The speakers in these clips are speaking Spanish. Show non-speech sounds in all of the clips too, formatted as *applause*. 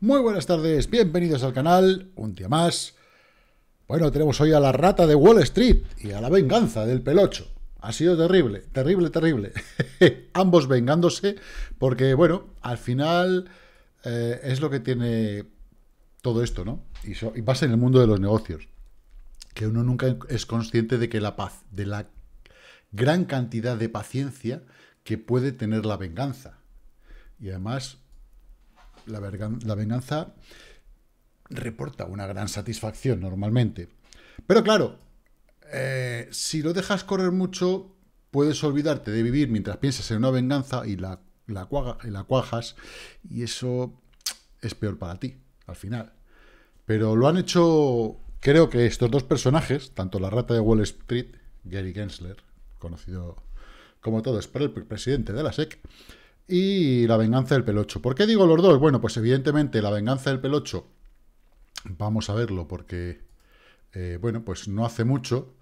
Muy buenas tardes, bienvenidos al canal, un día más. Bueno, tenemos hoy a la rata de Wall Street y a la venganza del pelocho. Ha sido terrible, terrible, terrible. *laughs* Ambos vengándose porque, bueno, al final eh, es lo que tiene todo esto, ¿no? Y, y pasa en el mundo de los negocios, que uno nunca es consciente de que la paz, de la gran cantidad de paciencia que puede tener la venganza. Y además la, venganza reporta una gran satisfacción normalmente. Pero claro, eh, si lo dejas correr mucho, puedes olvidarte de vivir mientras piensas en una venganza y la, la cuajas, y eso es peor para ti, al final. Pero lo han hecho, creo que estos dos personajes, tanto la rata de Wall Street, Gary Gensler, conocido como todos por el presidente de la SEC, y La venganza del pelocho. ¿Por qué digo los dos? Bueno, pues evidentemente La venganza del pelocho, vamos a verlo porque, eh, bueno, pues no hace mucho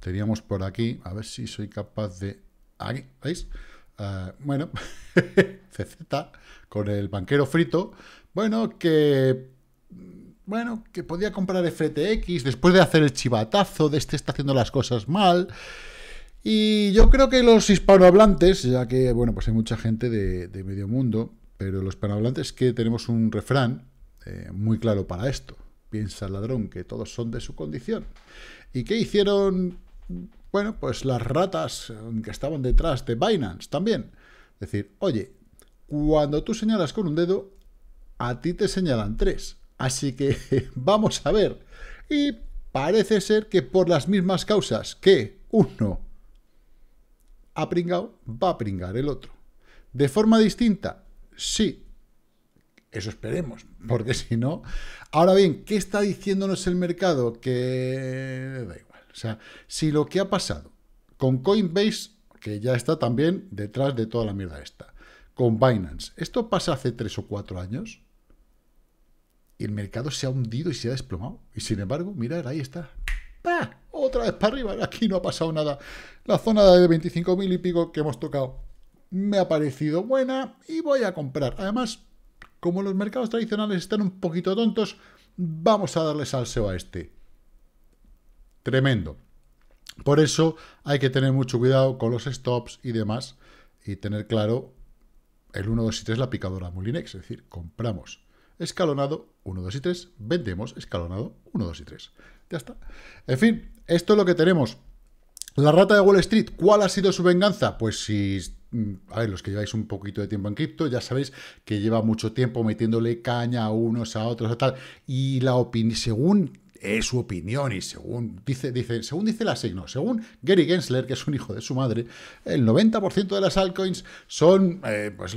teníamos por aquí, a ver si soy capaz de... Aquí, ¿veis? Ah, bueno, *laughs* CZ con el banquero frito, bueno, que bueno, que podía comprar FTX después de hacer el chivatazo de este está haciendo las cosas mal, y yo creo que los hispanohablantes, ya que, bueno, pues hay mucha gente de, medio mundo, pero los hispanohablantes que tenemos un refrán eh, muy claro para esto. Piensa el ladrón que todos son de su condición. ¿Y qué hicieron, bueno, pues las ratas que estaban detrás de Binance también? Es decir, oye, cuando tú señalas con un dedo, a ti te señalan tres. Así que *laughs* vamos a ver. Y parece ser que por las mismas causas que uno ha pringado, va a pringar el otro. ¿De forma distinta? Sí. Eso esperemos, porque si no... Ahora bien, ¿qué está diciéndonos el mercado? Que da igual. O sea, si lo que ha pasado con Coinbase, que ya está también detrás de toda la mierda esta, con Binance, esto pasa hace tres o cuatro años, y el mercado se ha hundido y se ha desplomado. Y sin embargo, mirar, ahí está. ¡Pah! vez para arriba. Aquí no ha pasado nada. La zona de 25.000 y pico que hemos tocado me ha parecido buena y voy a comprar. Además, como los mercados tradicionales están un poquito tontos, vamos a darle salseo a este. Tremendo. Por eso hay que tener mucho cuidado con los stops y demás y tener claro el 1, 2 y 3 la picadora Mulinex, es decir, compramos escalonado 1, 2 y 3, vendemos escalonado 1, 2 y 3. Ya está. En fin, esto es lo que tenemos. La rata de Wall Street, ¿cuál ha sido su venganza? Pues si mm, a ver, los que lleváis un poquito de tiempo en cripto, ya sabéis que lleva mucho tiempo metiéndole caña a unos, a otros, a tal. Y la opinión, según es su opinión y según dice, dice, según dice la signo, según Gary Gensler, que es un hijo de su madre, el 90% de las altcoins son eh, pues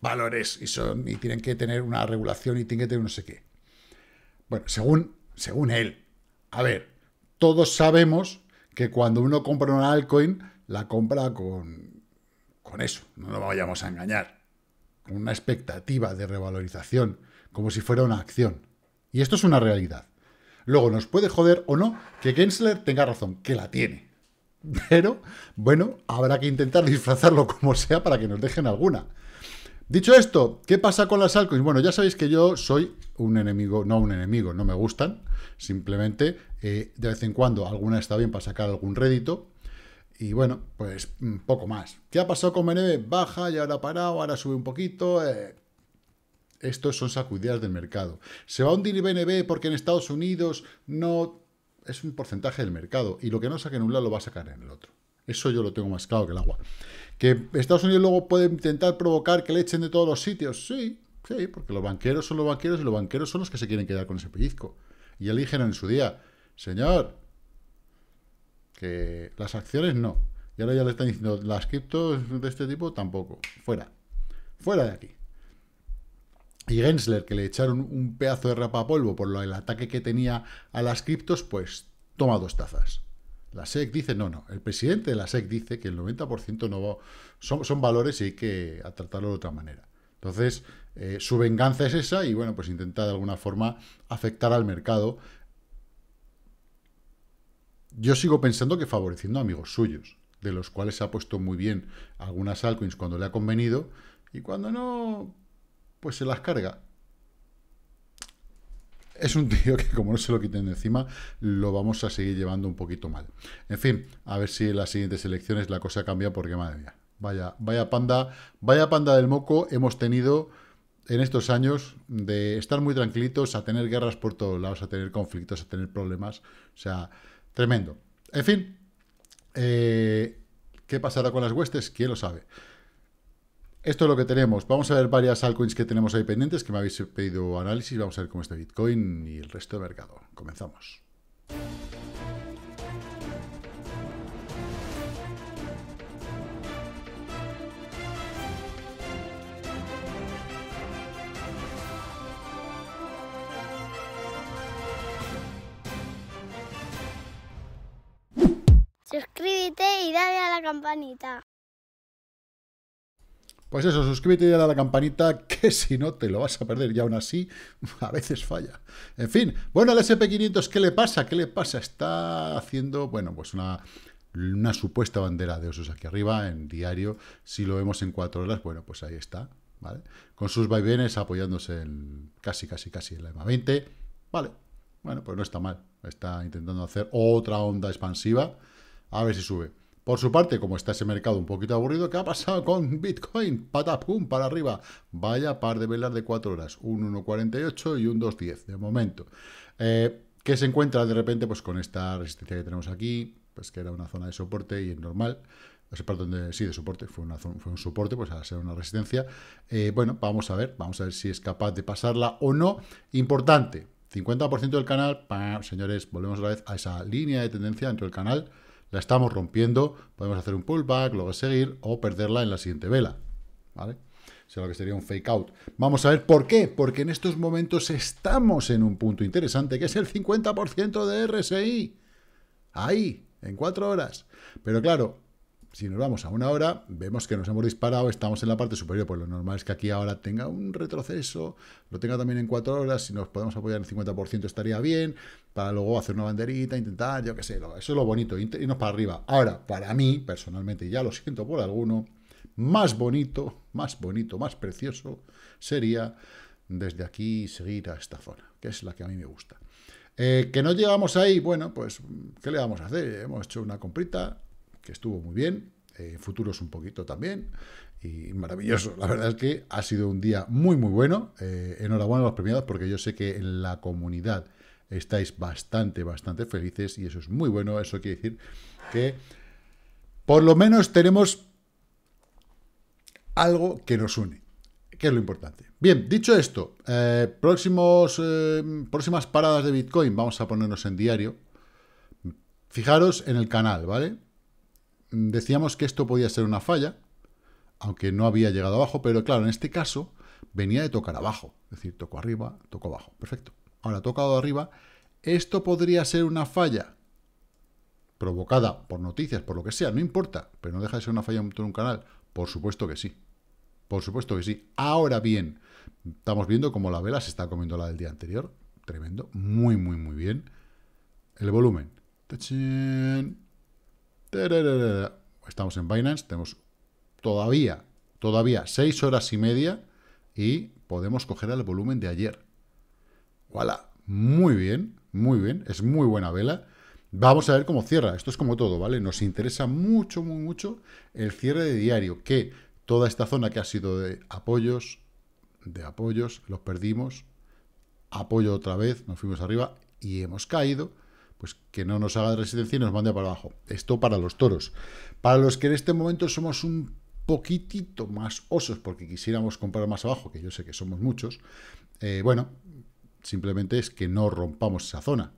valores y, son, y tienen que tener una regulación y tienen que tener no sé qué. Bueno, según, según él, a ver, todos sabemos que cuando uno compra una altcoin, la compra con, eso, no nos vayamos a engañar, con una expectativa de revalorización, como si fuera una acción. Y esto es una realidad. Luego nos puede joder o no que Gensler tenga razón, que la tiene. Pero, bueno, habrá que intentar disfrazarlo como sea para que nos dejen alguna. Dicho esto, ¿qué pasa con las altcoins? Bueno, ya sabéis que yo soy un enemigo, no un enemigo, no me gustan. Simplemente, eh, de vez en cuando, alguna está bien para sacar algún rédito. Y bueno, pues mm, poco más. ¿Qué ha pasado con BNB? Baja y ahora ha parado, ahora sube un poquito. Eh. Estos son sacudidas del mercado. ¿Se va a hundir BNB porque en Estados Unidos no... Es un porcentaje del mercado y lo que no saque en un lado lo va a sacar en el otro. Eso yo lo tengo más claro que el agua. ¿Que Estados Unidos luego puede intentar provocar que le echen de todos los sitios? Sí, sí, porque los banqueros son los banqueros y los banqueros son los que se quieren quedar con ese pellizco. Y eligen en su día, señor, que las acciones no. Y ahora ya le están diciendo, las criptos de este tipo tampoco. Fuera. Fuera de aquí. Y Gensler, que le echaron un pedazo de rapa polvo por el ataque que tenía a las criptos, pues toma dos tazas. La SEC dice, no, no, el presidente de la SEC dice que el 90% no son, valores y hay que tratarlo de otra manera. Entonces, eh, su venganza es esa y bueno, pues intenta de alguna forma afectar al mercado. Yo sigo pensando que favoreciendo amigos suyos, de los cuales se ha puesto muy bien algunas altcoins cuando le ha convenido y cuando no, pues se las carga es un tío que como no se lo quiten encima, lo vamos a seguir llevando un poquito mal. En fin, a ver si en las siguientes elecciones la cosa cambia, porque madre mía, vaya, vaya panda, vaya panda del moco hemos tenido en estos años de estar muy tranquilitos, a tener guerras por todos lados, a tener conflictos, a tener problemas, o sea, tremendo. En fin, eh, ¿qué pasará con las huestes? ¿Quién lo sabe? Esto es lo que tenemos. Vamos a ver varias altcoins que tenemos ahí pendientes, que me habéis pedido análisis. Vamos a ver cómo está Bitcoin y el resto de mercado. Comenzamos. Suscríbete y dale a la campanita. Pues eso, suscríbete y dale a la campanita, *laughs* que si no te lo vas a perder y aún así *laughs* a veces falla. En fin, bueno, el SP500, ¿qué le pasa? ¿Qué le pasa? Está haciendo, bueno, pues una supuesta bandera de osos aquí arriba en diario, si lo vemos en cuatro horas, bueno, pues ahí está, ¿vale? Con sus vaivenes apoyándose en casi, casi, casi en la EMA 20, ¿vale? Bueno, pues no está mal, está intentando hacer otra onda expansiva, a ver si sube. Por su parte, como está ese mercado un poquito aburrido, ¿qué ha pasado con Bitcoin? Patapum, para arriba. Vaya par de velas de 4 horas, un 1.48 y un 2.10 de momento. Eh, ¿Qué se encuentra de repente? Pues con esta resistencia que tenemos aquí, pues que era una zona de soporte y es normal. O perdón, sí, de soporte, fue, un soporte, pues a ser una resistencia. Eh, bueno, vamos a ver, vamos a ver si es capaz de pasarla o no. Importante, 50% del canal, señores, volvemos otra vez a esa línea de tendencia dentro del canal la estamos rompiendo, podemos hacer un pullback, luego seguir o perderla en la siguiente vela. ¿Vale? Eso lo que sería un fake out. Vamos a ver por qué. Porque en estos momentos estamos en un punto interesante, que es el 50% de RSI. Ahí, en cuatro horas. Pero claro, si nos vamos a una hora, vemos que nos hemos disparado, estamos en la parte superior, pues lo normal es que aquí ahora tenga un retroceso, lo tenga también en cuatro horas, si nos podemos apoyar en el 50% estaría bien, para luego hacer una banderita, intentar, yo qué sé, eso es lo bonito, irnos para arriba. Ahora, para mí, personalmente, ya lo siento por alguno, más bonito, más bonito, más precioso sería desde aquí seguir a esta zona, que es la que a mí me gusta. Eh, que no llegamos ahí, bueno, pues, ¿qué le vamos a hacer? Hemos hecho una comprita, que estuvo muy bien, en eh, futuros un poquito también, y maravilloso. La verdad es que ha sido un día muy, muy bueno. Eh, enhorabuena a los premiados porque yo sé que en la comunidad estáis bastante, bastante felices y eso es muy bueno. Eso quiere decir que por lo menos tenemos algo que nos une, que es lo importante. Bien, dicho esto, eh, próximos, próximas paradas de Bitcoin, vamos a ponernos en diario. Fijaros en el canal, ¿vale? decíamos que esto podía ser una falla, aunque no había llegado abajo, pero claro, en este caso venía de tocar abajo, es decir, tocó arriba, tocó abajo, perfecto. Ahora, tocado arriba, esto podría ser una falla provocada por noticias, por lo que sea, no importa, pero no deja de ser una falla en un canal, por supuesto que sí, por supuesto que sí. Ahora bien, estamos viendo cómo la vela se está comiendo la del día anterior, tremendo, muy, muy, muy bien. El volumen, Estamos en Binance, tenemos todavía, todavía seis horas y media y podemos coger el volumen de ayer. ¡Wala! Muy bien, muy bien, es muy buena vela. Vamos a ver cómo cierra, esto es como todo, ¿vale? Nos interesa mucho, muy mucho el cierre de diario, que toda esta zona que ha sido de apoyos, de apoyos, los perdimos, apoyo otra vez, nos fuimos arriba y hemos caído, pues que no nos haga resistencia y nos mande para abajo. Esto para los toros. Para los que en este momento somos un poquitito más osos, porque quisiéramos comprar más abajo, que yo sé que somos muchos, eh, bueno, simplemente es que no rompamos esa zona.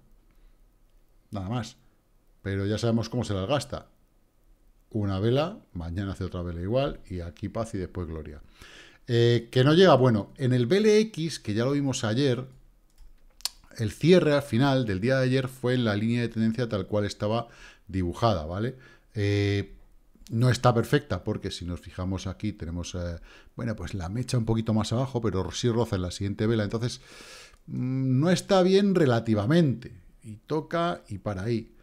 Nada más. Pero ya sabemos cómo se las gasta. Una vela, mañana hace otra vela igual, y aquí paz y después gloria. Eh, que no llega, bueno, en el BLX, que ya lo vimos ayer, el cierre al final del día de ayer fue en la línea de tendencia tal cual estaba dibujada, ¿vale? Eh, no está perfecta, porque si nos fijamos aquí tenemos, eh, bueno, pues la mecha un poquito más abajo, pero sí roza en la siguiente vela, entonces mm, no está bien relativamente, y toca y para ahí.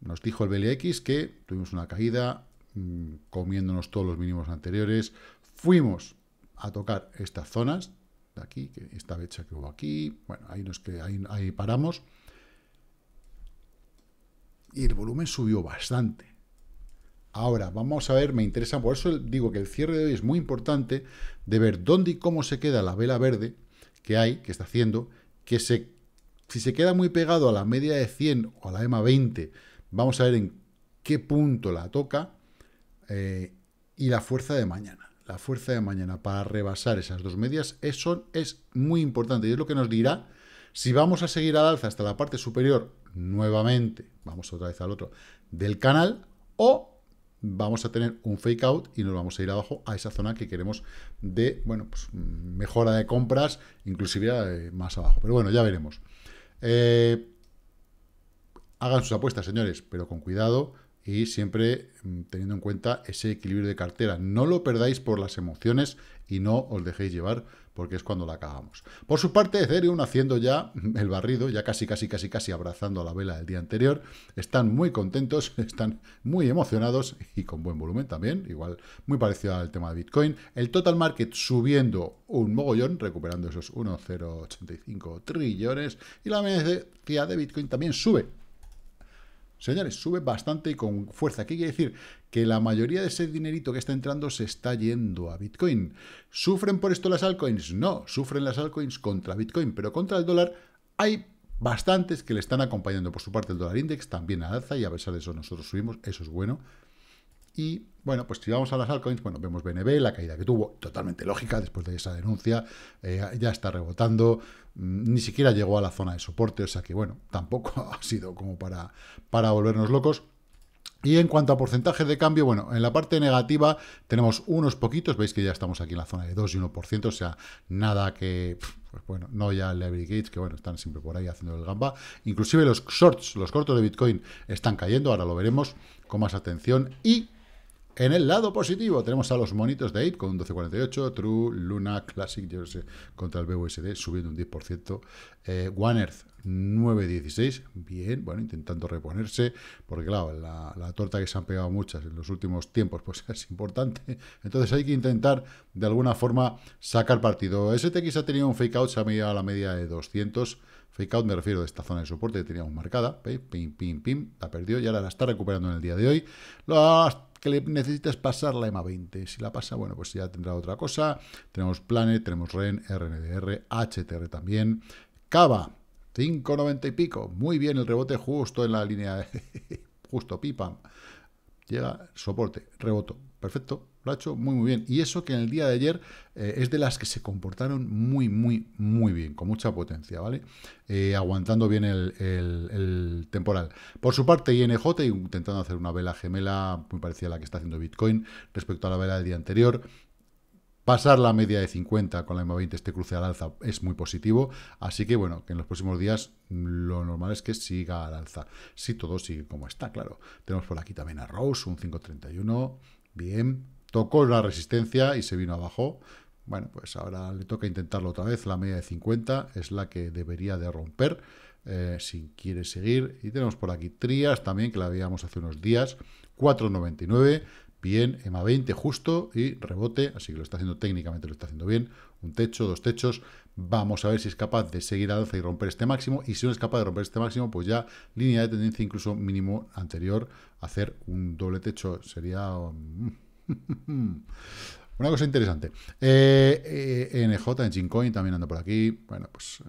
Nos dijo el BLX que tuvimos una caída, mm, comiéndonos todos los mínimos anteriores, fuimos a tocar estas zonas, aquí, que esta brecha que hubo aquí, bueno, ahí, nos que, ahí, paramos. Y el volumen subió bastante. Ahora, vamos a ver, me interesa, por eso digo que el cierre de hoy es muy importante de ver dónde y cómo se queda la vela verde que hay, que está haciendo, que se, si se queda muy pegado a la media de 100 o a la EMA 20, vamos a ver en qué punto la toca eh, y la fuerza de mañana la fuerza de mañana para rebasar esas dos medias, eso es muy importante y es lo que nos dirá si vamos a seguir al alza hasta la parte superior nuevamente, vamos otra vez al otro, del canal o vamos a tener un fake out y nos vamos a ir abajo a esa zona que queremos de, bueno, pues mejora de compras, inclusive eh, más abajo. Pero bueno, ya veremos. Eh, hagan sus apuestas, señores, pero con cuidado, y siempre mm, teniendo en cuenta ese equilibrio de cartera. No lo perdáis por las emociones y no os dejéis llevar porque es cuando la cagamos. Por su parte, Ethereum haciendo ya *laughs* el barrido, ya casi, casi, casi, casi abrazando a la vela del día anterior, están muy contentos, *laughs* están muy emocionados y con buen volumen también, igual muy parecido al tema de Bitcoin. El total market subiendo un mogollón, recuperando esos 1,085 trillones y la media de Bitcoin también sube Señores, sube bastante y con fuerza. ¿Qué quiere decir? Que la mayoría de ese dinerito que está entrando se está yendo a Bitcoin. ¿Sufren por esto las altcoins? No, sufren las altcoins contra Bitcoin, pero contra el dólar hay bastantes que le están acompañando. Por su parte, el dólar index también alza y a pesar de eso nosotros subimos, eso es bueno. Y bueno, pues si vamos a las altcoins, bueno, vemos BNB, la caída que tuvo, totalmente lógica después de esa denuncia, eh, ya está rebotando, mm, ni siquiera llegó a la zona de soporte, o sea que bueno, tampoco *laughs* ha sido como para, para volvernos locos. Y en cuanto a porcentaje de cambio, bueno, en la parte negativa tenemos unos poquitos, veis que ya estamos aquí en la zona de 2 y 1%, o sea, nada que, pues bueno, no ya el Gates, que bueno, están siempre por ahí haciendo el gamba. Inclusive los shorts, los cortos de Bitcoin están cayendo, ahora lo veremos con más atención y en el lado positivo tenemos a los monitos de Ape con 12.48, True, Luna, Classic, yo no sé, contra el BUSD subiendo un 10%, eh, One Earth 9.16, bien, bueno, intentando reponerse, porque claro, la, torta que se han pegado muchas en los últimos tiempos, pues *laughs* es importante, entonces hay que intentar de alguna forma sacar partido. STX ha tenido un fake out, se ha medido a la media de 200, fake out me refiero de esta zona de soporte que teníamos marcada, pim, pim, pim, la perdió y ahora la está recuperando en el día de hoy. Las que necesitas pasar la EMA 20. Si la pasa, bueno, pues ya tendrá otra cosa. Tenemos Planet, tenemos REN, RNDR, HTR también. Cava, 5,90 y pico. Muy bien el rebote justo en la línea, *laughs* justo pipa. Llega soporte, reboto, Perfecto, lo ha hecho muy muy bien. Y eso que en el día de ayer eh, es de las que se comportaron muy, muy, muy bien, con mucha potencia, ¿vale? Eh, aguantando bien el, temporal. Por su parte, INJ intentando hacer una vela gemela muy parecida a la que está haciendo Bitcoin respecto a la vela del día anterior. Pasar la media de 50 con la m 20 este cruce al alza, es muy positivo. Así que, bueno, que en los próximos días lo normal es que siga al alza. Si todo sigue como está, claro. Tenemos por aquí también a Rose, un 531 Bien, tocó la resistencia y se vino abajo. Bueno, pues ahora le toca intentarlo otra vez. La media de 50 es la que debería de romper eh, si quiere seguir. Y tenemos por aquí Trias también, que la veíamos hace unos días. 4,99 bien, EMA 20 justo y rebote, así que lo está haciendo técnicamente, lo está haciendo bien, un techo, dos techos, vamos a ver si es capaz de seguir alza y romper este máximo, y si no es capaz de romper este máximo, pues ya línea de tendencia incluso mínimo anterior, hacer un doble techo sería... Mm, *laughs* una cosa interesante. Eh, eh, NJ, en Coin también anda por aquí. Bueno, pues eh,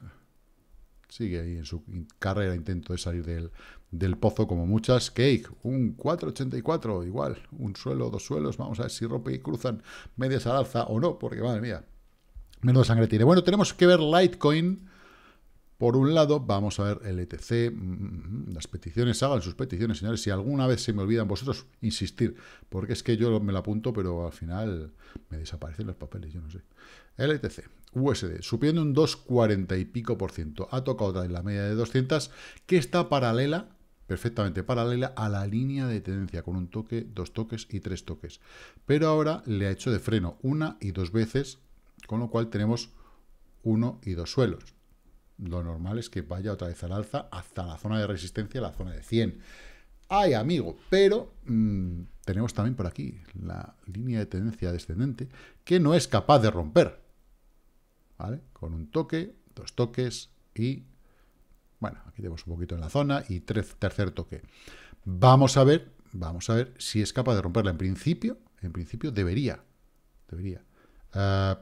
sigue ahí en su carrera, intento de salir del, pozo como muchas. Cake, un 4,84, igual, un suelo, dos suelos, vamos a ver si rompe y cruzan medias al alza o no, porque madre mía, menos sangre tiene. Bueno, tenemos que ver Litecoin. Por un lado, vamos a ver el e mm, mm, mm, las peticiones, hagan sus peticiones, señores. Si alguna vez se me olvidan vosotros, insistir, porque es que yo me la apunto, pero al final me desaparecen los papeles, yo no sé. LTC. USD, subiendo un 2,40 y pico por ciento. Ha tocado otra vez la media de 200, que está paralela, perfectamente paralela, a la línea de tendencia, con un toque, dos toques y tres toques. Pero ahora le ha hecho de freno una y dos veces, con lo cual tenemos uno y dos suelos. Lo normal es que vaya otra vez al alza hasta la zona de resistencia, la zona de 100. ¡Ay, amigo! Pero mm, tenemos también por aquí la línea de tendencia descendente que no es capaz de romper. Con un toque, dos toques y, bueno, aquí tenemos un poquito en la zona y tres, tercer toque. Vamos a ver, vamos a ver si es capaz de romperla. En principio, en principio debería, debería. Eh,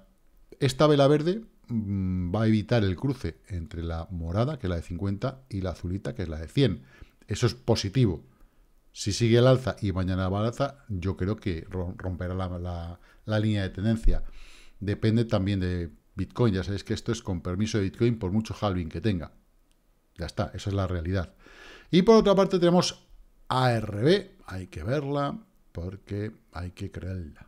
esta vela verde mm, va a evitar el cruce entre la morada, que es la de 50, y la azulita, que es la de 100. Eso es positivo. Si sigue el alza y mañana va al alza, yo creo que romperá la línea de tendencia. Depende también de Bitcoin. Ya sabéis que esto es con permiso de Bitcoin por mucho halving que tenga. Ya está, esa es la realidad. Y por otra parte tenemos ARB, hay que verla porque hay que creerla.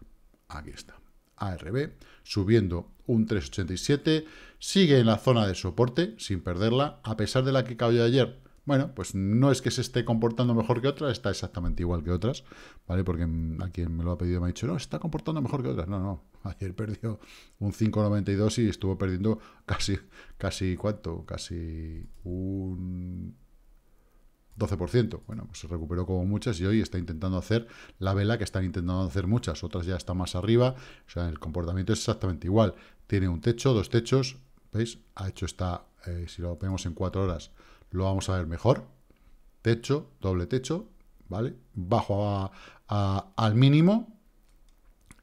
Aquí está. ARB subiendo un 3,87, sigue en la zona de soporte sin perderla, a pesar de la que cayó ayer bueno, pues no es que se esté comportando mejor que otras, está exactamente igual que otras, ¿vale? Porque mm, a quien me lo ha pedido me ha dicho, no, está comportando mejor que otras. No, no, *laughs* ayer perdió un 5,92 y estuvo perdiendo casi, casi, ¿cuánto? Casi un 12%. Bueno, pues se recuperó como muchas y hoy está intentando hacer la vela que están intentando hacer muchas. Otras ya están más arriba. O sea, el comportamiento es exactamente igual. Tiene un techo, dos techos. ¿Veis? Ha hecho esta, eh, si lo vemos en cuatro horas, lo vamos a ver mejor. Techo, doble techo, ¿vale? Bajo a, al mínimo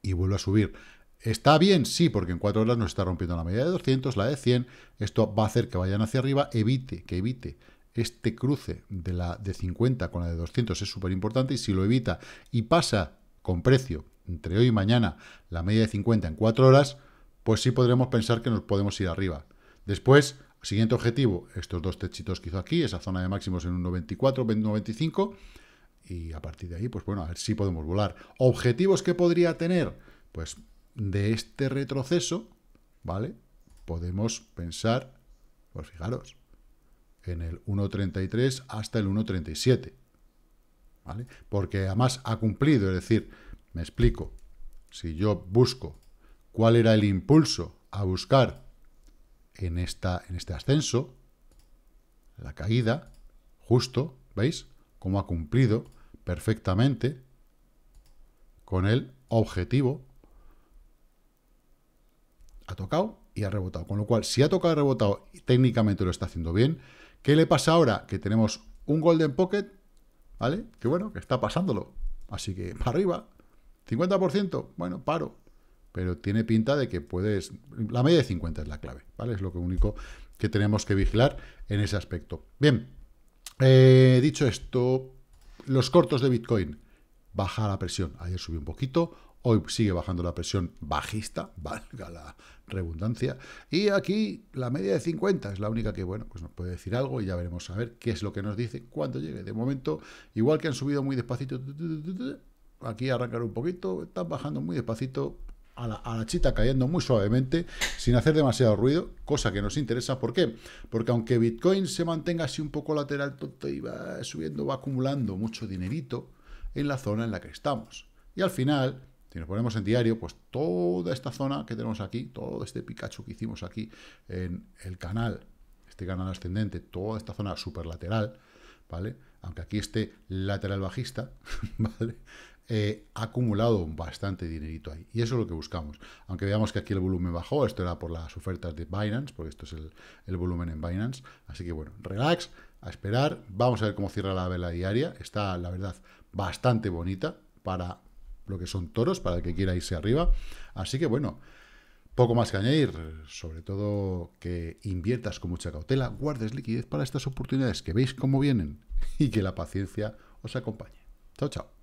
y vuelvo a subir. ¿Está bien? Sí, porque en cuatro horas nos está rompiendo la media de 200, la de 100. Esto va a hacer que vayan hacia arriba. Evite, que evite este cruce de la de 50 con la de 200 es súper importante y si lo evita y pasa con precio entre hoy y mañana la media de 50 en cuatro horas, pues sí podremos pensar que nos podemos ir arriba. Después, Siguiente objetivo, estos dos techitos que hizo aquí, esa zona de máximos en un 94, 95, y a partir de ahí, pues bueno, a ver si podemos volar. ¿Objetivos que podría tener? Pues de este retroceso, ¿vale? Podemos pensar, pues fijaros, en el 1.33 hasta el 1.37, ¿vale? Porque además ha cumplido, es decir, me explico, si yo busco cuál era el impulso a buscar en, esta, en este ascenso, la caída, justo, ¿veis? Cómo ha cumplido perfectamente con el objetivo. Ha tocado y ha rebotado. Con lo cual, si ha tocado y rebotado, técnicamente lo está haciendo bien. ¿Qué le pasa ahora? Que tenemos un Golden Pocket, ¿vale? Que bueno, que está pasándolo. Así que, para arriba, 50%, bueno, paro pero tiene pinta de que puedes... La media de 50 es la clave, ¿vale? Es lo único que tenemos que vigilar en ese aspecto. Bien, eh, dicho esto, los cortos de Bitcoin. Baja la presión. Ayer subió un poquito, hoy sigue bajando la presión bajista, *laughs* valga la redundancia. Y aquí la media de 50 es la única que, bueno, pues nos puede decir algo y ya veremos a ver qué es lo que nos dice cuando llegue. De momento, igual que han subido muy despacito, aquí arrancar un poquito, están bajando muy despacito, a la, chita cayendo muy suavemente, sin hacer demasiado ruido, cosa que nos interesa. ¿Por qué? Porque aunque Bitcoin se mantenga así un poco lateral, todo y va subiendo, va acumulando mucho dinerito en la zona en la que estamos. Y al final, si nos ponemos en diario, pues toda esta zona que tenemos aquí, todo este Pikachu que hicimos aquí en el canal, este canal ascendente, toda esta zona lateral ¿vale? Aunque aquí esté lateral bajista, *laughs* ¿vale? Eh, ha acumulado bastante dinerito ahí. Y eso es lo que buscamos. Aunque veamos que aquí el volumen bajó, esto era por las ofertas de Binance, porque esto es el, el volumen en Binance. Así que bueno, relax, a esperar. Vamos a ver cómo cierra la vela diaria. Está, la verdad, bastante bonita para lo que son toros, para el que quiera irse arriba. Así que bueno, poco más que añadir, sobre todo que inviertas con mucha cautela, guardes liquidez para estas oportunidades que veis cómo vienen y que la paciencia os acompañe. Chao, chao.